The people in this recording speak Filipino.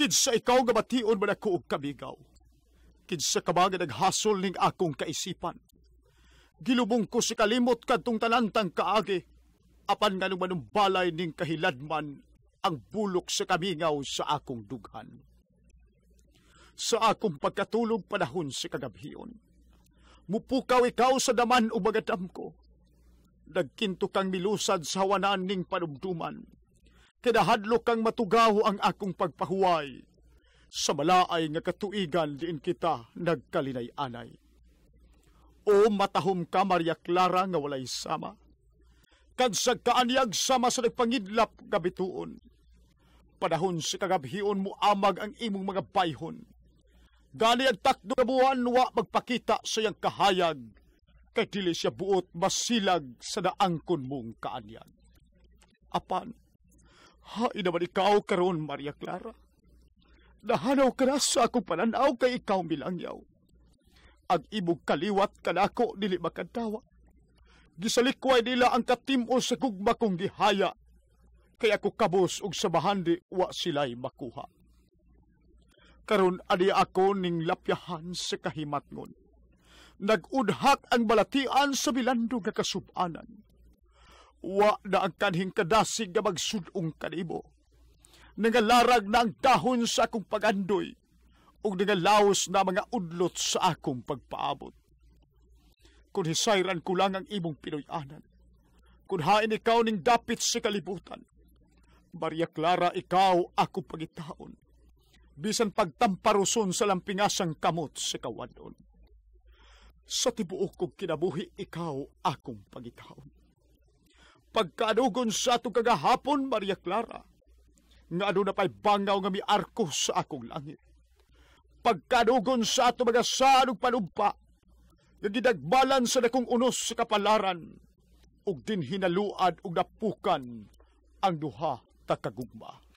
Kinsa ikaw nga mation man ako og kabigaw. Kinsa ka ba naghasol ning akong kaisipan. Gilubong ko si kalimot kadtong talantang kaagi. Apan nga nung balay ning kahiladman ang bulok sa kamingaw sa akong dughan. Sa akong pagkatulog panahon si kagabhiyon. Mupukaw ikaw sa daman o bagadam ko. Nagkinto kang milusad sa hawanan ning panumduman tinahadlo kang matugaw ang akong pagpahuway. Sa malaay nga katuigan diin kita nagkalinay-anay. O matahom ka, Maria Clara, nga walay sama. Kadsag kaanyag sama sa nagpangidlap gabituon. Panahon si kagabhion mo amag ang imong mga bayhon. Gali ang takdo nga buwan wa magpakita sa iyang kahayag. Kay dili siya buot masilag sa daangkon mong kaanyag. Apan, Hain naman ikaw karon Maria Clara. Nahanaw ka na sa akong pananaw kay ikaw milangyaw. Ang ibog kaliwat kanako dili makantawa. Gisalikway nila ang katimo sa gugma kong gihaya. Kaya ako kabos og sabahan di wa sila'y makuha. Karun adi ako ning lapyahan sa kahimatngon. Nagudhak ang balatian sa bilando nga kasubanan Wa na ang kanhing kadasig nga magsudong kanimo. Nangalarag na ang dahon sa akong pagandoy, ug nangalaos na mga udlot sa akong pagpaabot. Kung hisayran ko lang ang imong pinoyanan, kung hain ikaw ning dapit sa kalibutan, Maria Clara, ikaw ako pagitaon. Bisan pagtamparuson sa lampingasang kamot sa kawadon. Sa tibuok kong kinabuhi, ikaw akong pagitaon pagkaadugon sa ato kagahapon, Maria Clara, nga ano na pa'y bangaw nga miarko sa akong langit. Pagkaadugon sa ato mga sanog panumpa, nga gidagbalan sa dakong unos sa kapalaran, ug din hinaluad ug napukan ang duha takagugma.